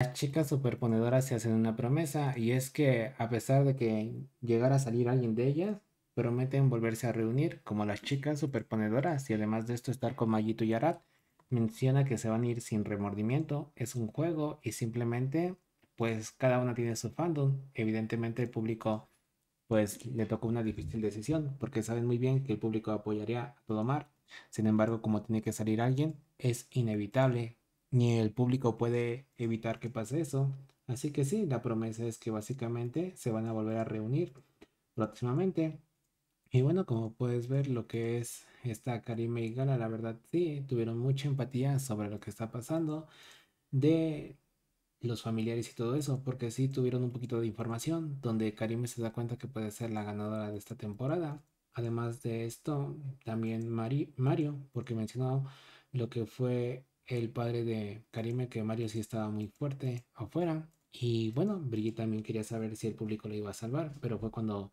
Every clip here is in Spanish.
Las chicas superponedoras se hacen una promesa y es que a pesar de que llegara a salir alguien de ellas, prometen volverse a reunir como las chicas superponedoras y además de esto estar con Mayito y Arat Menciona que se van a ir sin remordimiento, es un juego y simplemente pues cada una tiene su fandom. Evidentemente el público pues le tocó una difícil decisión porque saben muy bien que el público apoyaría a todo mar. Sin embargo, como tiene que salir alguien, es inevitable ni el público puede evitar que pase eso. Así que sí, la promesa es que básicamente se van a volver a reunir próximamente. Y bueno, como puedes ver, lo que es esta Karime y Gala, la verdad sí, tuvieron mucha empatía sobre lo que está pasando de los familiares y todo eso, porque sí tuvieron un poquito de información, donde Karime se da cuenta que puede ser la ganadora de esta temporada. Además de esto, también Mario, porque mencionó lo que fue el padre de Karime que Mario sí estaba muy fuerte afuera. Y bueno, Brigitte también quería saber si el público le iba a salvar, pero fue cuando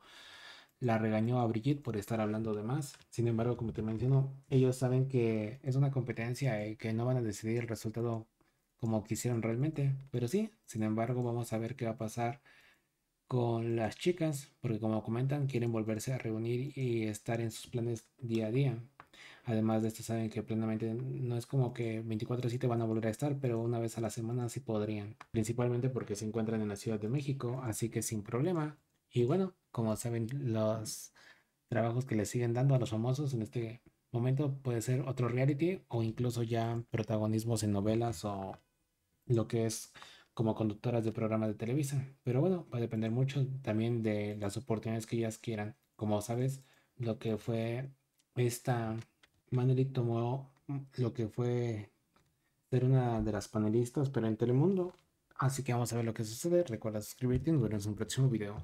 la regañó a Brigitte por estar hablando de más. Sin embargo, como te menciono, ellos saben que es una competencia y que no van a decidir el resultado como quisieron realmente. Pero sí, sin embargo, vamos a ver qué va a pasar con las chicas, porque como comentan, quieren volverse a reunir y estar en sus planes día a día. Además de esto, saben que plenamente no es como que 24/7 van a volver a estar, pero una vez a la semana sí podrían. Principalmente porque se encuentran en la Ciudad de México, así que sin problema. Y bueno, como saben, los trabajos que le siguen dando a los famosos en este momento puede ser otro reality o incluso ya protagonismos en novelas o lo que es como conductoras de programas de Televisa. Pero bueno, va a depender mucho también de las oportunidades que ellas quieran. Como sabes, lo que fue esta Manelik tomó lo que fue ser una de las panelistas, pero en Telemundo. Así que vamos a ver lo que sucede. Recuerda suscribirte y nos vemos en un próximo video.